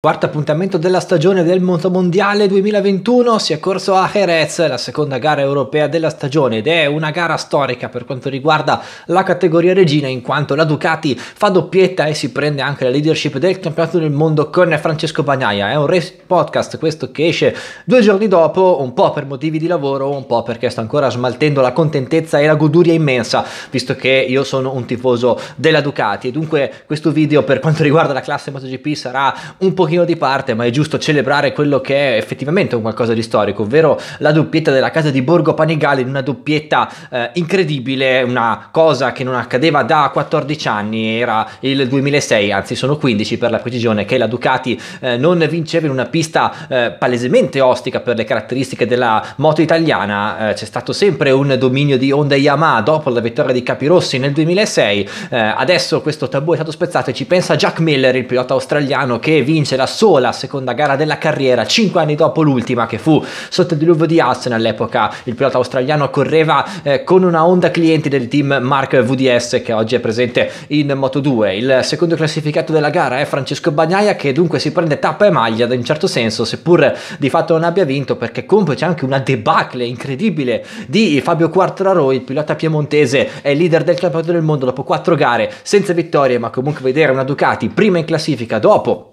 Quarto appuntamento della stagione del Motomondiale 2021 si è corso a Jerez, la seconda gara europea della stagione ed è una gara storica per quanto riguarda la categoria regina in quanto la Ducati fa doppietta e si prende anche la leadership del campionato del mondo con Francesco Bagnaia. È un race podcast questo che esce due giorni dopo, un po' per motivi di lavoro, un po' perché sto ancora smaltendo la contentezza e la goduria immensa, visto che io sono un tifoso della Ducati e dunque questo video per quanto riguarda la classe MotoGP sarà un po' pochino di parte, ma è giusto celebrare quello che è effettivamente un qualcosa di storico, ovvero la doppietta della casa di Borgo Panigale, una doppietta eh, incredibile, una cosa che non accadeva da 14 anni, era il 2006, anzi sono 15 per la precisione, che la Ducati eh, non vinceva in una pista eh, palesemente ostica per le caratteristiche della moto italiana, eh, c'è stato sempre un dominio di Honda e Yamaha dopo la vittoria di Capirossi nel 2006, eh, adesso questo tabù è stato spezzato e ci pensa Jack Miller, il pilota australiano che vince la sola seconda gara della carriera, 5 anni dopo l'ultima che fu sotto il diluvio di Hudson all'epoca il pilota australiano correva eh, con una onda clienti del team Mark VDS che oggi è presente in Moto2 il secondo classificato della gara è Francesco Bagnaia che dunque si prende tappa e maglia in un certo senso seppur di fatto non abbia vinto perché complice anche una debacle incredibile di Fabio Quartararo il pilota piemontese è leader del campionato del mondo dopo 4 gare senza vittorie ma comunque vedere una Ducati prima in classifica dopo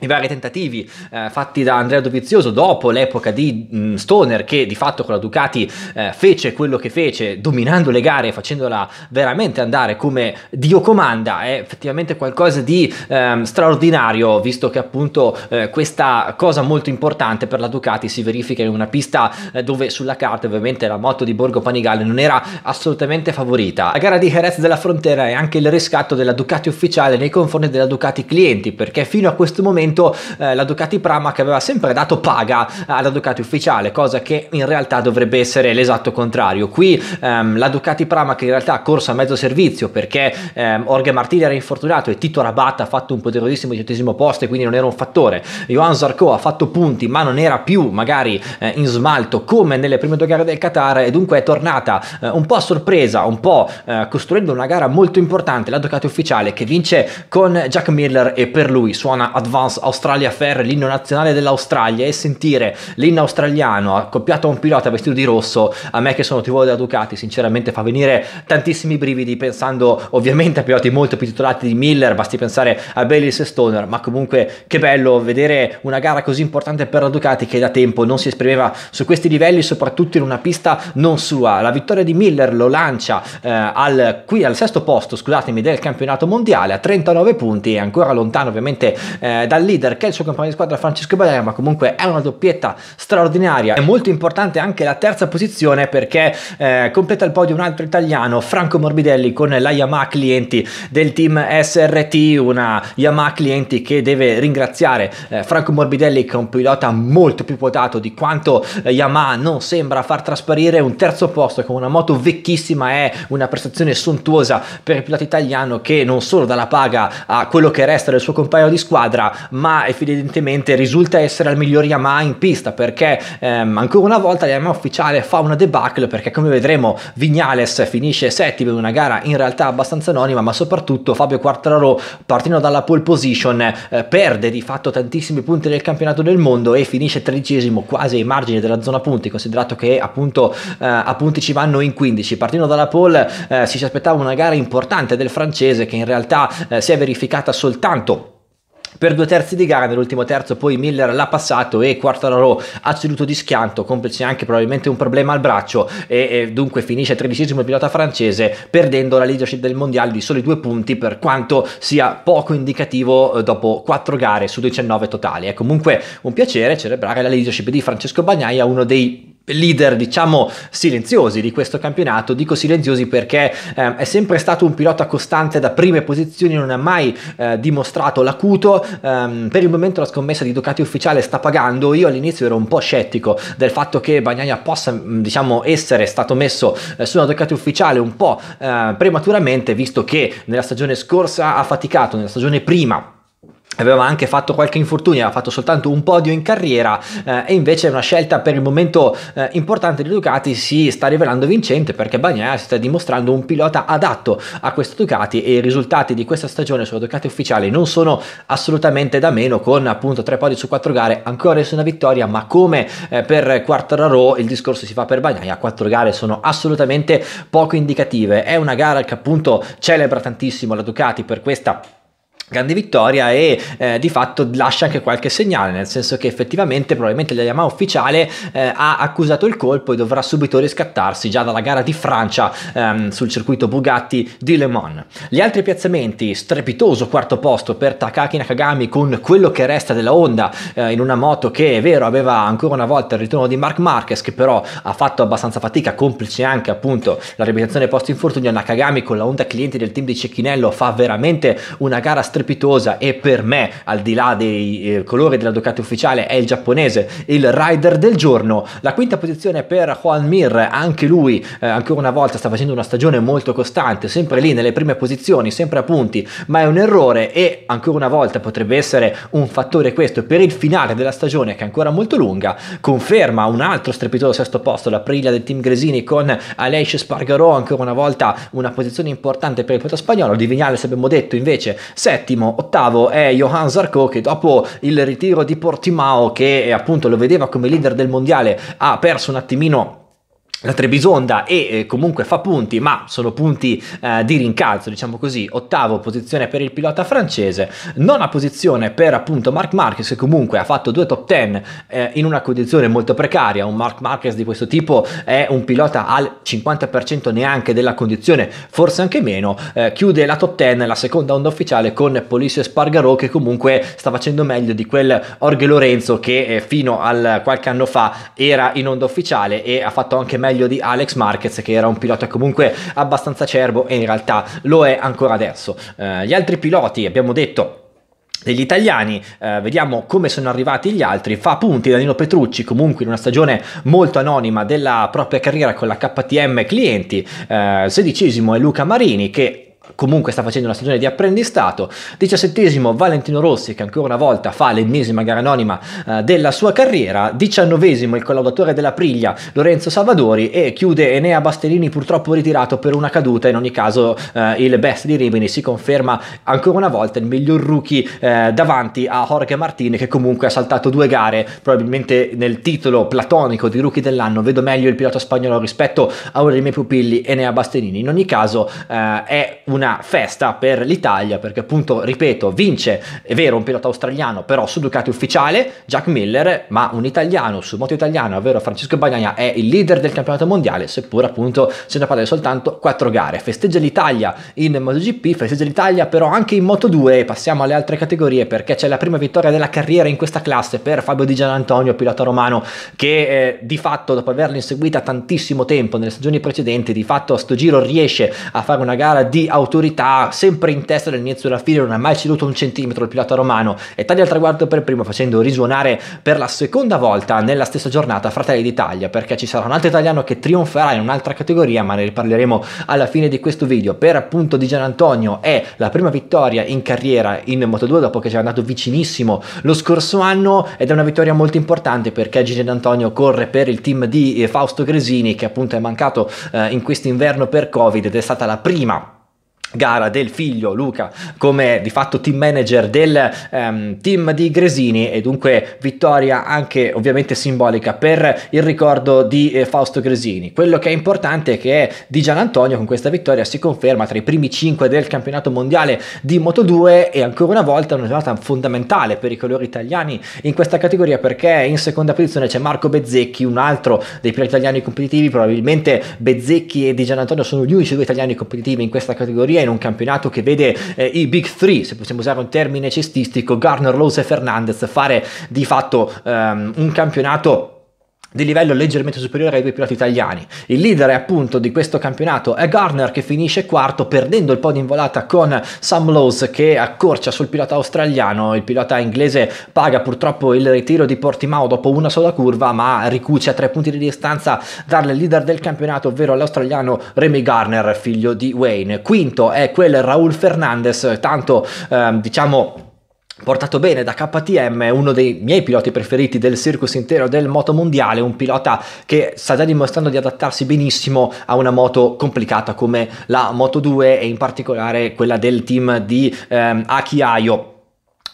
i vari tentativi eh, fatti da Andrea Dovizioso dopo l'epoca di mh, mm, Stoner che di fatto con la Ducati eh, fece quello che fece dominando le gare e facendola veramente andare come Dio comanda è effettivamente qualcosa di eh, straordinario visto che appunto eh, questa cosa molto importante per la Ducati si verifica in una pista eh, dove sulla carta ovviamente la moto di Borgo Panigale non era assolutamente favorita. La gara di Jerez della Frontera è anche il riscatto della Ducati ufficiale nei confronti della Ducati clienti perché fino a questo momento momento eh, la Ducati Prama che aveva sempre dato paga alla Ducati ufficiale, cosa che in realtà dovrebbe essere l'esatto contrario. Qui ehm, la Ducati Prama che in realtà ha corso a mezzo servizio perché ehm, Orge Martini era infortunato e Tito Rabatta ha fatto un poderosissimo diciottesimo posto e quindi non era un fattore. Johan Zarco ha fatto punti ma non era più magari eh, in smalto come nelle prime due gare del Qatar e dunque è tornata eh, un po' a sorpresa, un po' eh, costruendo una gara molto importante la Ducati ufficiale che vince con Jack Miller e per lui suona Advanced Australia Fair, l'inno nazionale dell'Australia, e sentire l'inno australiano accoppiato a un pilota vestito di rosso, a me che sono tifo della Ducati, sinceramente fa venire tantissimi brividi pensando ovviamente a piloti molto più titolati di Miller, basti pensare a Bellis e Stoner, ma comunque che bello vedere una gara così importante per la Ducati che da tempo non si esprimeva su questi livelli, soprattutto in una pista non sua. La vittoria di Miller lo lancia eh, al, qui al sesto posto, scusatemi, del campionato mondiale a 39 punti, ancora lontano ovviamente eh, dal leader che il suo compagno di squadra Francesco Badena, ma comunque è una doppietta straordinaria. È molto importante anche la terza posizione perché eh, completa il podio un altro italiano, Franco Morbidelli con la Yamaha Clienti del team SRT, una Yamaha Clienti che deve ringraziare eh, Franco Morbidelli che è un pilota molto più quotato di quanto eh, Yamaha non sembra far trasparire un terzo posto con una moto vecchissima è una prestazione sontuosa per il pilota italiano che non solo dà la paga a quello che resta del suo compagno di squadra, ma evidentemente risulta essere al miglior Yamaha in pista perché ehm, ancora una volta la Yamaha ufficiale fa una debacle perché come vedremo Vignales finisce settimo in una gara in realtà abbastanza anonima ma soprattutto Fabio Quartararo partendo dalla pole position eh, perde di fatto tantissimi punti del campionato del mondo e finisce tredicesimo quasi ai margini della zona punti considerato che appunto eh, a punti ci vanno in 15 partendo dalla pole eh, si aspettava una gara importante del francese che in realtà eh, si è verificata soltanto per due terzi di gara, nell'ultimo terzo poi Miller l'ha passato e Quartararo ha ceduto di schianto, complice anche probabilmente un problema al braccio e, e dunque finisce tredicesimo il pilota francese perdendo la leadership del mondiale di soli due punti per quanto sia poco indicativo eh, dopo quattro gare su 19 totali. È comunque un piacere celebrare la leadership di Francesco Bagnaia, uno dei leader, diciamo, silenziosi di questo campionato. Dico silenziosi perché eh, è sempre stato un pilota costante da prime posizioni, non ha mai eh, dimostrato l'acuto. Um, per il momento la scommessa di Ducati ufficiale sta pagando. Io all'inizio ero un po' scettico del fatto che Bagnaia possa, mm, diciamo, essere stato messo eh, una Ducati ufficiale un po' eh, prematuramente, visto che nella stagione scorsa ha faticato, nella stagione prima aveva anche fatto qualche infortunio, aveva fatto soltanto un podio in carriera eh, e invece è una scelta per il momento eh, importante di Ducati si sta rivelando vincente perché Bagnaia si sta dimostrando un pilota adatto a questo Ducati e i risultati di questa stagione sulla Ducati ufficiale non sono assolutamente da meno con appunto tre podi su quattro gare, ancora nessuna vittoria ma come eh, per Quartararo il discorso si fa per Bagnaia, quattro gare sono assolutamente poco indicative, è una gara che appunto celebra tantissimo la Ducati per questa grande vittoria e eh, di fatto lascia anche qualche segnale, nel senso che effettivamente probabilmente la Yamaha ufficiale eh, ha accusato il colpo e dovrà subito riscattarsi già dalla gara di Francia ehm, sul circuito Bugatti di Le Mans. Gli altri piazzamenti, strepitoso quarto posto per Takaki Nakagami con quello che resta della Honda eh, in una moto che è vero aveva ancora una volta il ritorno di Mark Marquez che però ha fatto abbastanza fatica, complice anche appunto la riabilitazione post infortunio Nakagami con la Honda cliente del team di Cecchinello fa veramente una gara strepitosa strepitosa e per me, al di là dei eh, colori della Ducati ufficiale, è il giapponese, il rider del giorno. La quinta posizione per Juan Mir, anche lui eh, ancora una volta sta facendo una stagione molto costante, sempre lì nelle prime posizioni, sempre a punti, ma è un errore e ancora una volta potrebbe essere un fattore questo per il finale della stagione che è ancora molto lunga. Conferma un altro strepitoso sesto posto, la del team Gresini con Aleix Spargarò, ancora una volta una posizione importante per il pilota spagnolo, di Vignales abbiamo detto invece 7 settimo, ottavo è Johan Zarco che dopo il ritiro di Portimao che appunto lo vedeva come leader del mondiale ha perso un attimino la Trebisonda e eh, comunque fa punti, ma sono punti eh, di rincalzo, diciamo così, ottavo posizione per il pilota francese, nona posizione per appunto Mark Marquez che comunque ha fatto due top ten eh, in una condizione molto precaria, un Mark Marquez di questo tipo è un pilota al 50% neanche della condizione, forse anche meno, eh, chiude la top ten, la seconda onda ufficiale con Polissio Spargarò che comunque sta facendo meglio di quel Orge Lorenzo che eh, fino a qualche anno fa era in onda ufficiale e ha fatto anche meglio meglio di Alex Marquez che era un pilota comunque abbastanza acerbo e in realtà lo è ancora adesso. Eh, gli altri piloti abbiamo detto degli italiani, eh, vediamo come sono arrivati gli altri, fa punti Danilo Petrucci comunque in una stagione molto anonima della propria carriera con la KTM clienti, eh, sedicesimo è Luca Marini che comunque sta facendo una stagione di apprendistato. Diciassettesimo Valentino Rossi che ancora una volta fa l'ennesima gara anonima eh, della sua carriera. Diciannovesimo il collaudatore della Priglia Lorenzo Salvadori e chiude Enea Bastellini purtroppo ritirato per una caduta. In ogni caso eh, il best di Rimini si conferma ancora una volta il miglior rookie eh, davanti a Jorge Martini che comunque ha saltato due gare probabilmente nel titolo platonico di rookie dell'anno. Vedo meglio il pilota spagnolo rispetto a uno dei miei pupilli Enea Bastellini. In ogni caso eh, è un una festa per l'Italia perché appunto, ripeto, vince, è vero, un pilota australiano, però su Ducati ufficiale, Jack Miller, ma un italiano su moto italiano, ovvero Francesco Bagnaia, è il leader del campionato mondiale, seppur appunto se ne parla soltanto quattro gare. Festeggia l'Italia in MotoGP, festeggia l'Italia però anche in Moto2 e passiamo alle altre categorie perché c'è la prima vittoria della carriera in questa classe per Fabio Di Gianantonio, pilota romano, che eh, di fatto dopo averla inseguita tantissimo tempo nelle stagioni precedenti, di fatto a sto giro riesce a fare una gara di autorità autorità, sempre in testa dall'inizio alla fine, non ha mai ceduto un centimetro il pilota romano e taglia il traguardo per primo facendo risuonare per la seconda volta nella stessa giornata Fratelli d'Italia perché ci sarà un altro italiano che trionferà in un'altra categoria ma ne riparleremo alla fine di questo video. Per appunto di Gian Antonio è la prima vittoria in carriera in Moto2 dopo che ci è andato vicinissimo lo scorso anno ed è una vittoria molto importante perché Gian Antonio corre per il team di eh, Fausto Gresini che appunto è mancato eh, in inverno per Covid ed è stata la prima gara del figlio Luca come di fatto team manager del um, team di Gresini e dunque vittoria anche ovviamente simbolica per il ricordo di eh, Fausto Gresini. Quello che è importante è che Di Gian Antonio con questa vittoria si conferma tra i primi 5 del campionato mondiale di Moto2 e ancora una volta una giornata fondamentale per i colori italiani in questa categoria perché in seconda posizione c'è Marco Bezzecchi, un altro dei più italiani competitivi, probabilmente Bezzecchi e Di Gian Antonio sono gli unici due italiani competitivi in questa categoria Ungheria in un campionato che vede eh, i Big Three, se possiamo usare un termine cestistico, Garner, Lose e Fernandez fare di fatto ehm, un campionato di livello leggermente superiore ai due piloti italiani. Il leader appunto di questo campionato è Garner che finisce quarto perdendo il podio in volata con Sam Lowe's che accorcia sul pilota australiano, il pilota inglese paga purtroppo il ritiro di Portimao dopo una sola curva ma ricuce a tre punti di distanza dal leader del campionato ovvero l'australiano Remy Garner figlio di Wayne. Quinto è quel Raul Fernandez tanto ehm, diciamo portato bene da KTM, uno dei miei piloti preferiti del circus intero del moto mondiale, un pilota che sta già dimostrando di adattarsi benissimo a una moto complicata come la Moto 2 e in particolare quella del team di ehm, Aki Ayo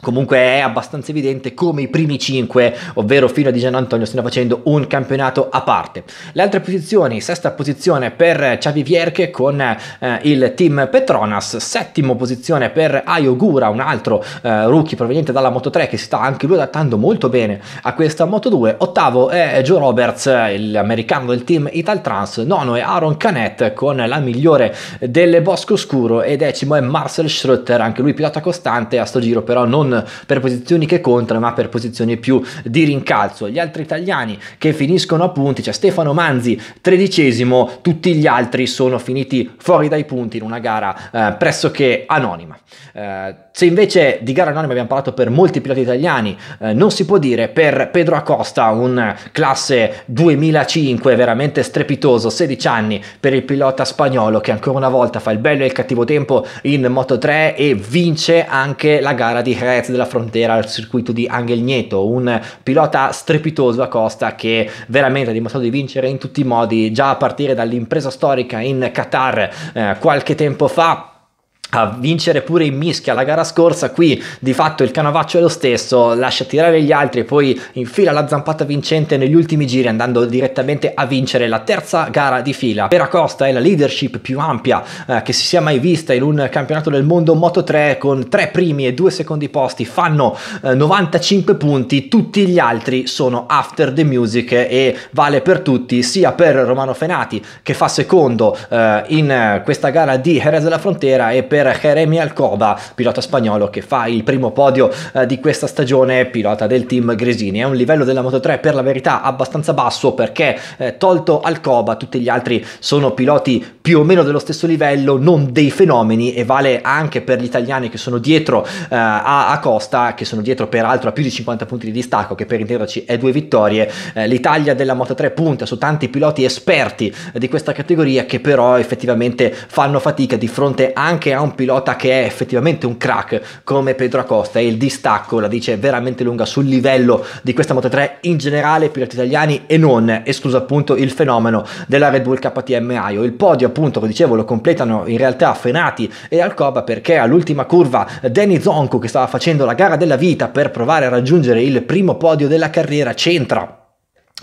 Comunque è abbastanza evidente come i primi 5, ovvero fino a Di Gian Antonio, stiano facendo un campionato a parte. Le altre posizioni, sesta posizione per Xavi Vierche con eh, il team Petronas, settimo posizione per Ayogura, un altro eh, rookie proveniente dalla Moto3 che si sta anche lui adattando molto bene a questa Moto2, ottavo è Joe Roberts, l'americano del team Italtrans, nono è Aaron Canet con la migliore del Bosco Scuro e decimo è Marcel Schröter, anche lui pilota costante, a sto giro però non per posizioni che contano, ma per posizioni più di rincalzo. Gli altri italiani che finiscono a punti, c'è cioè Stefano Manzi, tredicesimo, tutti gli altri sono finiti fuori dai punti in una gara eh, pressoché anonima. Eh, se invece di gara anonima abbiamo parlato per molti piloti italiani, eh, non si può dire per Pedro Acosta, un classe 2005 veramente strepitoso, 16 anni per il pilota spagnolo che ancora una volta fa il bello e il cattivo tempo in Moto 3 e vince anche la gara di Jerez Jerez della Frontera al circuito di Angel Nieto, un pilota strepitoso a Costa che veramente ha dimostrato di vincere in tutti i modi, già a partire dall'impresa storica in Qatar eh, qualche tempo fa a vincere pure in mischia la gara scorsa qui di fatto il canavaccio è lo stesso lascia tirare gli altri e poi infila la zampata vincente negli ultimi giri andando direttamente a vincere la terza gara di fila per Acosta è la leadership più ampia eh, che si sia mai vista in un campionato del mondo Moto 3 con tre primi e due secondi posti fanno eh, 95 punti tutti gli altri sono after the music e vale per tutti sia per Romano Fenati che fa secondo eh, in questa gara di Jerez della Frontera e per per Jeremy Alcoba, pilota spagnolo che fa il primo podio eh, di questa stagione, pilota del team Gresini. È un livello della Moto3 per la verità abbastanza basso perché eh, tolto Alcoba tutti gli altri sono piloti più o meno dello stesso livello, non dei fenomeni e vale anche per gli italiani che sono dietro eh, a, a Costa, che sono dietro peraltro a più di 50 punti di distacco, che per intenderci è due vittorie. Eh, L'Italia della Moto3 punta su tanti piloti esperti eh, di questa categoria che però effettivamente fanno fatica di fronte anche a un pilota che è effettivamente un crack come Pedro Acosta e il distacco la dice veramente lunga sul livello di questa Moto 3 in generale, piloti italiani e non, escluso appunto il fenomeno della Red Bull KTM Aio. Il podio appunto, come dicevo, lo completano in realtà Fenati e Alcoba perché all'ultima curva Danny Zonko che stava facendo la gara della vita per provare a raggiungere il primo podio della carriera centra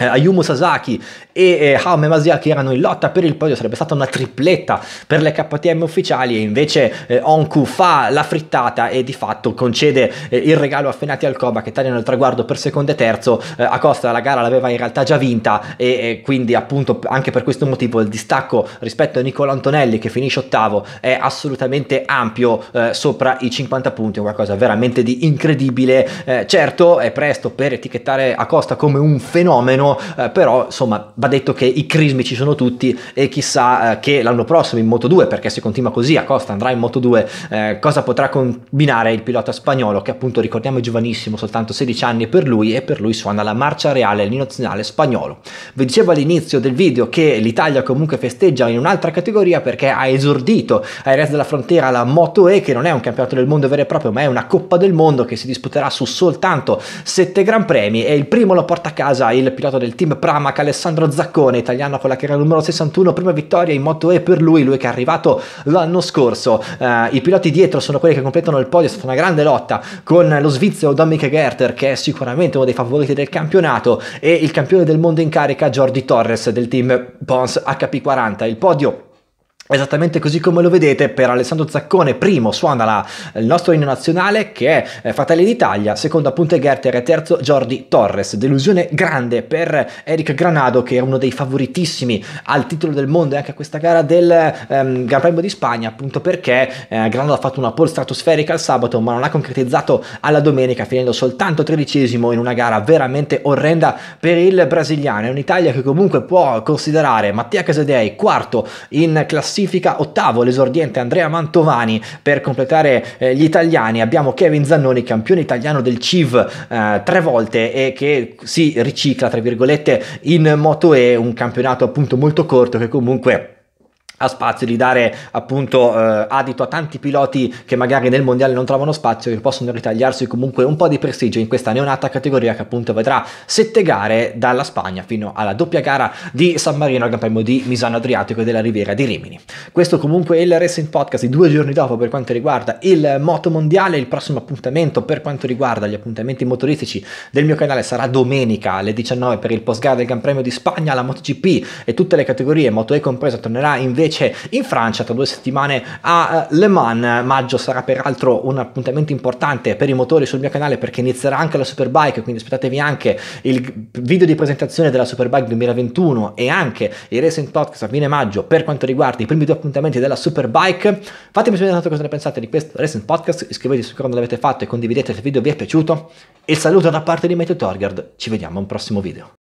eh, Ayumu Sasaki e eh, Hame Masiaki erano in lotta per il podio, sarebbe stata una tripletta per le KTM ufficiali e invece eh, Onku fa la frittata e di fatto concede eh, il regalo a Fenati Alcoba che tagliano il traguardo per secondo e terzo, eh, costa la gara l'aveva in realtà già vinta e, e, eh, quindi appunto anche per questo motivo il distacco rispetto a Nicola Antonelli che finisce ottavo è assolutamente ampio eh, sopra i 50 punti, è qualcosa veramente di incredibile, certo è presto per etichettare a costa come un fenomeno eh, però insomma va detto che i crismi ci sono tutti e chissà eh, che l'anno prossimo in Moto 2, perché se continua così a costa andrà in Moto 2, eh, cosa potrà combinare il pilota spagnolo che appunto ricordiamo è giovanissimo, soltanto 16 anni per lui e per lui suona la marcia reale nazionale spagnolo. Vi dicevo all'inizio del video che l'Italia comunque festeggia in un'altra categoria perché ha esordito ai Reds della Frontiera la Moto E che non è un campionato del mondo vero e proprio ma è una Coppa del Mondo che si disputerà su soltanto 7 Gran Premi e il primo lo porta a casa il pilota risultato del team Pramac, Alessandro Zaccone, italiano con la carriera numero 61, prima vittoria in Moto E per lui, lui che è arrivato l'anno scorso. Uh, I piloti dietro sono quelli che completano il podio, è stata una grande lotta con lo svizzero Dominic Gerter, che è sicuramente uno dei favoriti del campionato, e il campione del mondo in carica Jordi Torres del team Pons HP40. Il podio Esattamente così come lo vedete per Alessandro Zaccone, primo suona la, il nostro inno nazionale che è eh, Fratelli d'Italia, secondo appunto Gerter e terzo Jordi Torres. Delusione grande per Eric Granado che è uno dei favoritissimi al titolo del mondo e anche a questa gara del ehm, Gran Premio di Spagna appunto perché eh, Granado ha fatto una pole stratosferica al sabato ma non ha concretizzato alla domenica finendo soltanto tredicesimo in una gara veramente orrenda per il brasiliano. È un'Italia che comunque può considerare Mattia Casadei quarto in classifica classifica, ottavo l'esordiente Andrea Mantovani per completare eh, gli italiani, abbiamo Kevin Zannoni campione italiano del CIV eh, tre volte e che si ricicla tra virgolette in Moto E, un campionato appunto molto corto che comunque ha spazio, di dare appunto eh, adito a tanti piloti che magari nel mondiale non trovano spazio, e possono ritagliarsi comunque un po' di prestigio in questa neonata categoria che appunto vedrà sette gare dalla Spagna fino alla doppia gara di San Marino al Gran Premio di Misano Adriatico e della Riviera di Rimini. Questo comunque è il Racing Podcast due giorni dopo per quanto riguarda il moto mondiale, il prossimo appuntamento per quanto riguarda gli appuntamenti motoristici del mio canale sarà domenica alle 19 per il postgare del Gran Premio di Spagna, la MotoGP e tutte le categorie, Moto E compresa, tornerà invece invece in Francia tra due settimane a eh, Le Mans. Maggio sarà peraltro un appuntamento importante per i motori sul mio canale perché inizierà anche la Superbike, quindi aspettatevi anche il video di presentazione della Superbike 2021 e anche il Racing Podcast a fine maggio per quanto riguarda i primi due appuntamenti della Superbike. Fatemi sapere cosa ne pensate di questo Racing Podcast, iscrivetevi se ancora non l'avete fatto e condividete se il video vi è piaciuto. Il saluto da parte di Matteo Torgard, ci vediamo a un prossimo video.